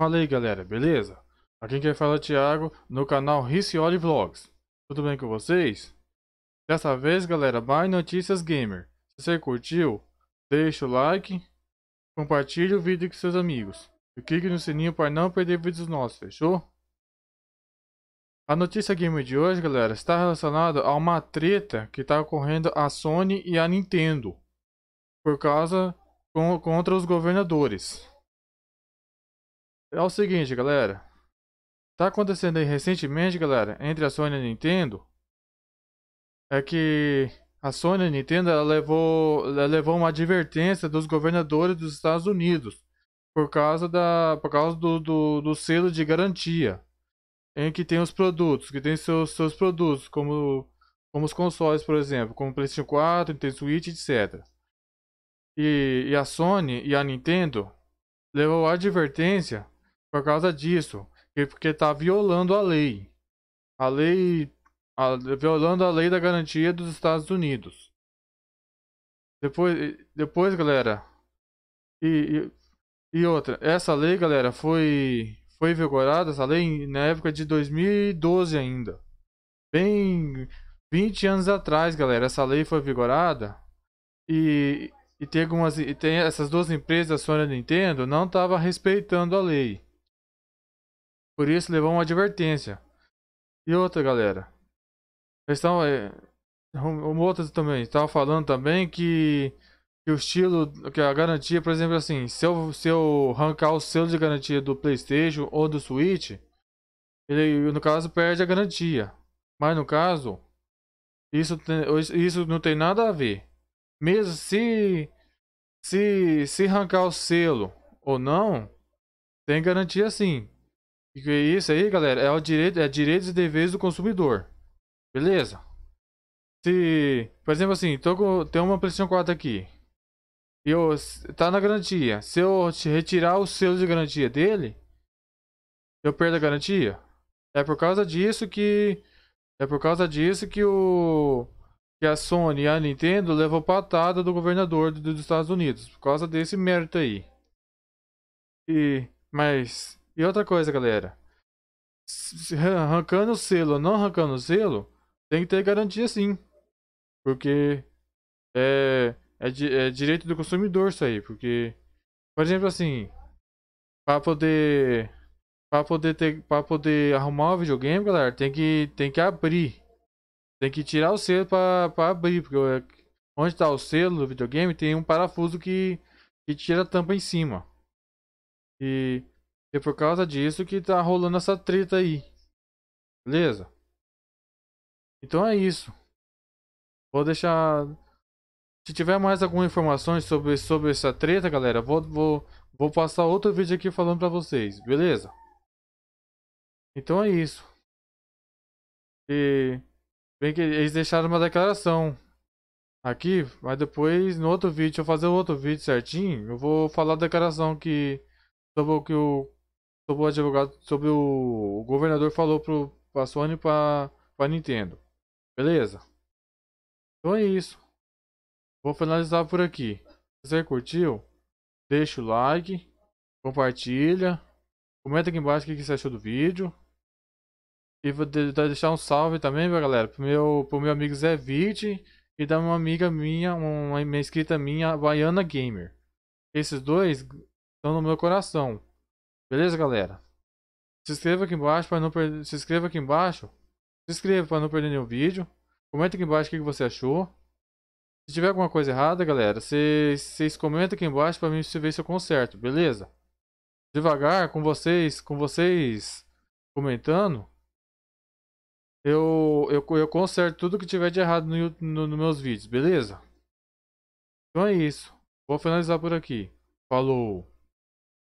Fala aí galera, beleza? Aqui quem fala é o Thiago, no canal Ricioli Vlogs. Tudo bem com vocês? Dessa vez galera, mais notícias gamer. Se você curtiu, deixa o like, compartilhe o vídeo com seus amigos. E clique no sininho para não perder vídeos nossos, fechou? A notícia gamer de hoje galera, está relacionada a uma treta que está ocorrendo a Sony e a Nintendo. Por causa com, contra os governadores. É o seguinte, galera. Tá acontecendo aí recentemente, galera, entre a Sony e a Nintendo. É que a Sony e a Nintendo ela levou, ela levou uma advertência dos governadores dos Estados Unidos por causa, da, por causa do, do, do selo de garantia em que tem os produtos, que tem seus, seus produtos, como, como os consoles, por exemplo, como PlayStation 4, Nintendo Switch, etc. E, e a Sony e a Nintendo levou a advertência por causa disso, porque está violando a lei, a lei, a, violando a lei da garantia dos Estados Unidos. Depois, depois, galera, e, e, e outra, essa lei, galera, foi foi vigorada essa lei na época de 2012 ainda, bem 20 anos atrás, galera. Essa lei foi vigorada e e tem algumas e tem essas duas empresas, a Sony e a Nintendo, não estava respeitando a lei. Por isso levou uma advertência. E outra, galera. Estão, é, outra também. Estava falando também que, que o estilo, que a garantia, por exemplo, assim, se eu, se eu arrancar o selo de garantia do PlayStation ou do Switch, ele, no caso, perde a garantia. Mas no caso, isso, tem, isso não tem nada a ver. Mesmo se, se, se arrancar o selo ou não, tem garantia sim que é isso aí, galera? É, o direito, é direitos e deveres do consumidor. Beleza? Se, por exemplo assim, tô com, tem uma PlayStation 4 aqui. E eu, tá na garantia. Se eu retirar o selo de garantia dele, eu perdo a garantia. É por causa disso que é por causa disso que o que a Sony e a Nintendo levou patada do governador dos Estados Unidos, por causa desse mérito aí. E mas e outra coisa, galera. Arrancando o selo ou não arrancando o selo, tem que ter garantia sim. Porque é, é, é direito do consumidor isso aí. Porque, por exemplo, assim, para poder para poder ter para poder arrumar o videogame, galera, tem que tem que abrir. Tem que tirar o selo para abrir, porque onde está o selo do videogame tem um parafuso que que tira a tampa em cima. E e é por causa disso que tá rolando essa treta aí. Beleza? Então é isso. Vou deixar. Se tiver mais alguma informação sobre, sobre essa treta, galera, vou, vou, vou passar outro vídeo aqui falando pra vocês, beleza? Então é isso. E bem que eles deixaram uma declaração aqui, mas depois no outro vídeo, eu fazer outro vídeo certinho, eu vou falar a declaração que sobre o que o sobre o advogado, sobre o, o governador falou pro, pra Sony para pra Nintendo. Beleza? Então é isso. Vou finalizar por aqui. Se você curtiu, deixa o like, compartilha, comenta aqui embaixo o que você achou do vídeo. E vou deixar um salve também, meu galera, pro meu, pro meu amigo Zé Vite e da uma amiga minha, uma, uma inscrita minha, Baiana Gamer. Esses dois estão no meu coração. Beleza, galera? Se inscreva aqui embaixo para não perder. Se inscreva aqui embaixo. Se inscreva para não perder nenhum vídeo. Comenta aqui embaixo o que você achou. Se tiver alguma coisa errada, galera, vocês comentam aqui embaixo para mim ver se eu conserto, beleza? Devagar, com vocês, com vocês comentando, eu, eu, eu conserto tudo que tiver de errado no, no, nos meus vídeos, beleza? Então é isso. Vou finalizar por aqui. Falou!